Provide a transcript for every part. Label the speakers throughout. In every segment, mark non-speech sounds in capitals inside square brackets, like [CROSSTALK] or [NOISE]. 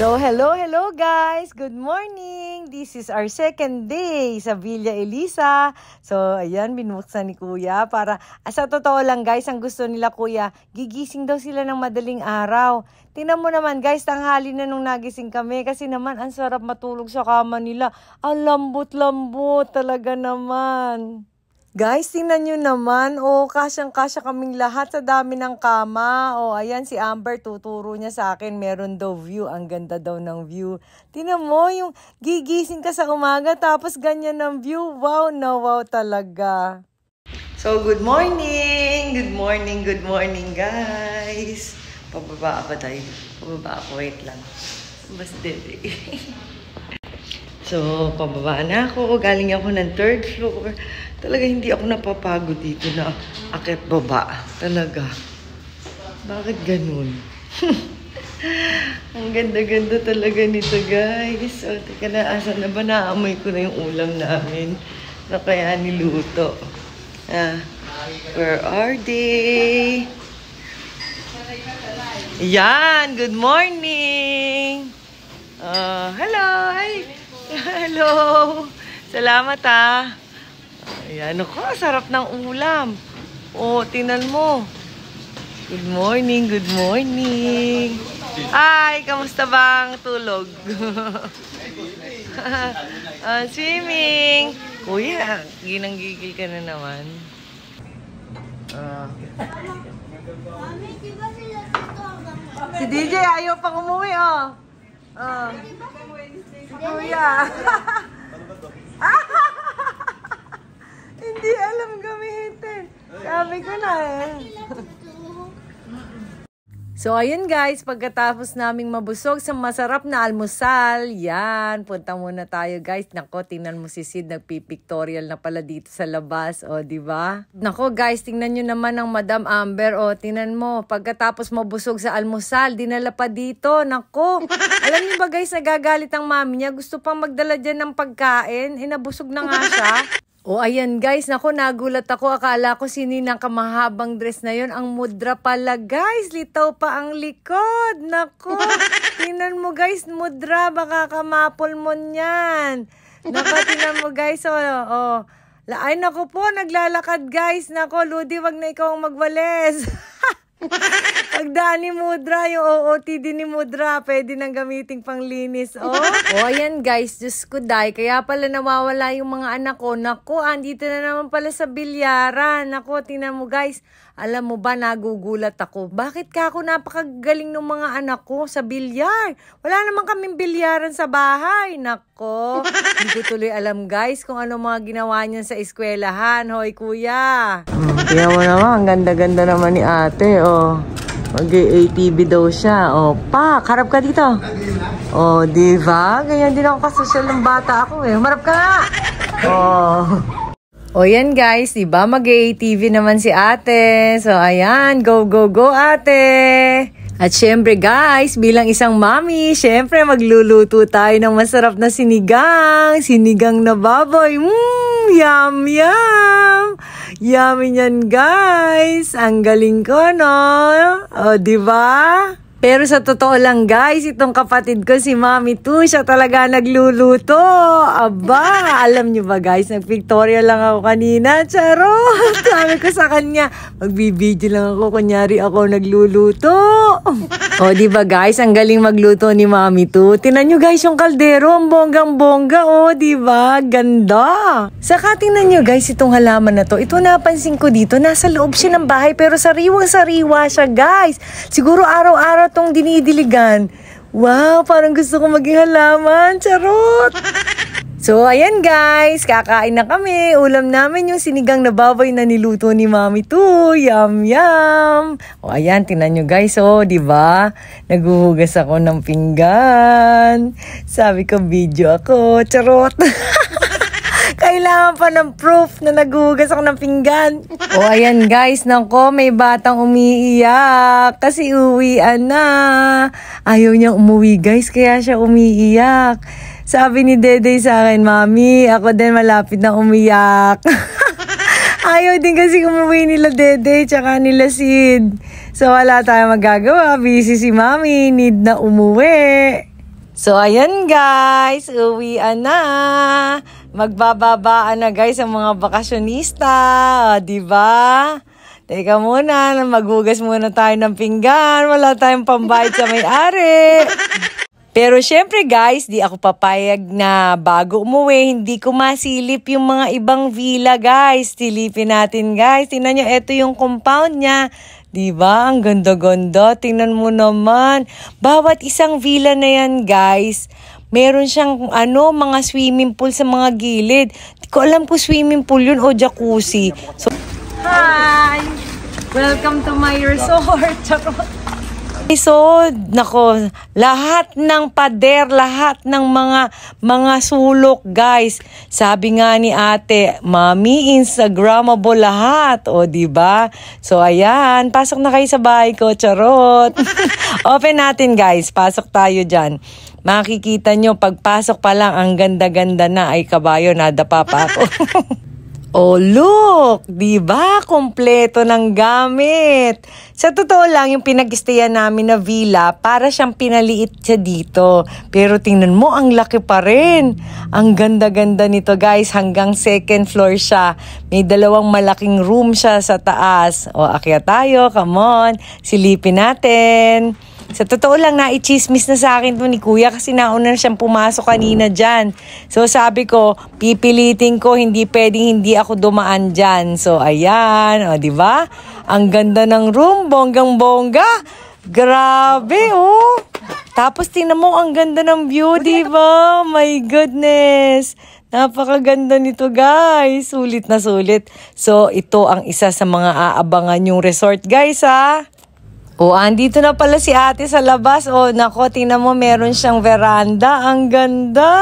Speaker 1: So, hello, hello guys! Good morning! This is our second day sa Villa Elisa. So, ayan, binuksan ni Kuya para... Ah, sa totoo lang guys, ang gusto nila Kuya, gigising daw sila ng madaling araw. Tinan mo naman guys, tanghali na nung nagising kami kasi naman ang sarap matulog sa kama nila. Ang lambot-lambot talaga naman. Guys, tingnan nyo naman. O, oh, kasyang-kasya kaming lahat sa dami ng kama. O, oh, ayan, si Amber tuturo niya sa akin. Meron daw view. Ang ganda daw ng view. Tinan mo, yung gigising ka sa umaga tapos ganyan ng view. Wow na no, wow talaga. So, good morning! Good morning, good morning, guys! Pababa ba tayo? Pababa ako. Wait lang. Basta, [LAUGHS] So, pababa na ako. Galing ako ng third floor. Talaga hindi ako napapagod dito na akit baba. Talaga. Bakit ganun? [LAUGHS] Ang ganda-ganda talaga nito, guys. O, teka na, asa na ba? Naamoy ko na yung ulam namin na kaya niluto. Ah, where are they? Yan! Good morning! Uh, hello! Hi! Hello! Salamat ah. Ayan, ako, sarap ng ulam. oh, tingnan mo. Good morning, good morning. Hi, kamusta bang tulog? uh, [LAUGHS] swimming. Kuya, ginanggigil ka na naman. Uh, si DJ ayaw pang umuwi oh. Oh. Kuya. [LAUGHS] Hindi alam gamitin. Sabi ko na eh. So, ayun guys, pagkatapos naming mabusog sa masarap na almusal, yan, punta muna tayo guys. Nako, tingnan mo si Sid, nagpipictorial na pala dito sa labas, o, oh, di ba? Nako guys, tingnan nyo naman ang Madam Amber, o, oh, tingnan mo, pagkatapos mabusog sa almusal, dinala pa dito, nako. Alam niyo ba guys, nagagalit ang mami niya, gusto pang magdala dyan ng pagkain, inabusog eh, na nga siya oh, ayan guys, nako nagulat ako. Akala ko si Ninang kamahabang dress na yon Ang mudra pala guys, litaw pa ang likod. Nako, [LAUGHS] tinan mo guys, mudra. Baka kamapol mo niyan. Nako, tinan mo guys. oh, oh. Ay nako po, naglalakad guys. Nako, Ludi, wag na ikaw ang magwales. [LAUGHS] [LAUGHS] Pagdaan ni Mudra, yung OOTD ni Mudra, pwede nang gamitin panglinis, oh. [LAUGHS] oh, ayan guys, Diyos ko, dai. Kaya pala nawawala yung mga anak ko. Naku, andito na naman pala sa bilyaran. Naku, tinan mo guys. Alam mo ba, nagugulat ako. Bakit ka ako napakagaling ng mga anak ko sa bilyar? Wala naman kaming bilyaran sa bahay. Nako, hindi ko tuloy alam guys kung ano mga ginawa niyan sa eskwelahan. Hoy, kuya. Tingnan mo naman, ang ganda-ganda naman ni ate, oh. Mag-ATV daw siya. O, oh, pa, harap ka dito. O, oh, di ba? Ganyan din ako kasosyal ng bata ako eh. Marap ka nga! O. Oh. O oh, yan guys, di ba mag-ATV naman si ate. So ayan, go go go ate! At syempre guys, bilang isang mami, syempre magluluto tayo ng masarap na sinigang. Sinigang na baboy. Mmm! Yum, yum! Yummy niyan, guys! Ang galing ko, no? O, oh, di ba? Pero sa totoo lang guys, itong kapatid ko si Mami Tu, siya talaga nagluluto. Aba, alam nyo ba guys, nag nagpictorial lang ako kanina. Charo, [LAUGHS] sabi ko sa kanya, magbibideo lang ako, kunyari ako nagluluto. [LAUGHS] o oh, di ba guys, ang galing magluto ni Mami Tu. Tinan nyo guys yung kaldero, ang bonggang-bongga. O oh, di ba, ganda. Saka tingnan nyo guys itong halaman na to. Ito napansin ko dito, nasa loob siya ng bahay pero sariwang-sariwa siya guys. Siguro araw-araw tong dinidiligan. Wow, parang gusto ko maging halaman. Charot! [LAUGHS] So, ayan guys, kakain na kami. Ulam namin yung sinigang na baboy na niluto ni Mami Tu. Yum, yum! O, ayan, tinan nyo guys, oh, di ba? Naguhugas ako ng pinggan. Sabi ko, video ako. Charot! [LAUGHS] Kailangan pa ng proof na nagugas ako ng pinggan. o oh, ayan guys, nako may batang umiiyak kasi uwian na. Ayaw niya umuwi guys, kaya siya umiiyak. Sabi ni Dede sa akin, Mami, ako din malapit na umiyak. [LAUGHS] Ayaw din kasi umuwi nila Dede, tsaka nila Sid. So wala tayong magagawa. Busy si Mami. Need na umuwi. So ayan guys, uwian na magbababaan na guys ang mga bakasyonista, ah, 'di ba? Teka muna, maghugas muna tayo ng pinggan. Wala tayong pambayad sa may-ari. Pero syempre guys, di ako papayag na bago umuwi, hindi ko masilip yung mga ibang villa guys. Silipin natin guys. Tingnan nyo, ito yung compound niya. Diba? Ang ganda-ganda. Tingnan mo naman. Bawat isang villa na yan guys, Meron siyang ano, mga swimming pool sa mga gilid. Hindi ko alam kung swimming pool yun o jacuzzi. So, Hi! Welcome to my resort. [LAUGHS] Charot episode. Nako, lahat ng pader, lahat ng mga mga sulok, guys. Sabi nga ni Ate, Mami, Instagramable lahat, o di ba? So ayan, pasok na kayo sa bahay ko, charot. [LAUGHS] Open natin, guys. Pasok tayo diyan. Makikita nyo, pagpasok pa lang, ang ganda-ganda na. Ay, kabayo, nadapa pa ako. [LAUGHS] Oh, look! Di ba? Kompleto ng gamit. Sa totoo lang, yung pinag namin na villa, para siyang pinaliit siya dito. Pero tingnan mo, ang laki pa rin. Ang ganda-ganda nito, guys. Hanggang second floor siya. May dalawang malaking room siya sa taas. O, akya tayo. Come on. Silipin natin. Sa totoo lang, naichismis na sa akin to ni kuya kasi nauna na siyang pumasok kanina dyan. So sabi ko, pipilitin ko, hindi pwedeng hindi ako dumaan dyan. So ayan, o ba diba? Ang ganda ng room, bonggang-bongga. Grabe, oh. Tapos tingnan mo, ang ganda ng view, di ba? My goodness! Napakaganda nito guys. Sulit na sulit. So ito ang isa sa mga aabangan yung resort guys ha. O, oh, andito na pala si ate sa labas. O, oh, nako, tingnan mo, meron siyang veranda. Ang ganda!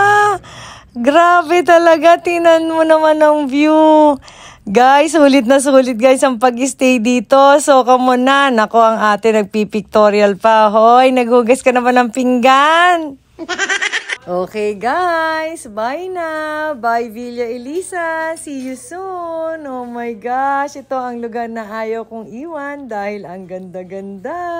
Speaker 1: Grabe talaga, tinan mo naman ang view. Guys, ulit na sulit guys ang pag-stay dito. So, kamo na. Nako, ang ate nagpipictorial pa. Hoy, naghugas ka na ba ng pinggan? [LAUGHS] Okay, guys. Bye na. Bye, Villa Elisa. See you soon. Oh my gosh, ito ang lugar na ayaw kong iwan dahil ang ganda-ganda.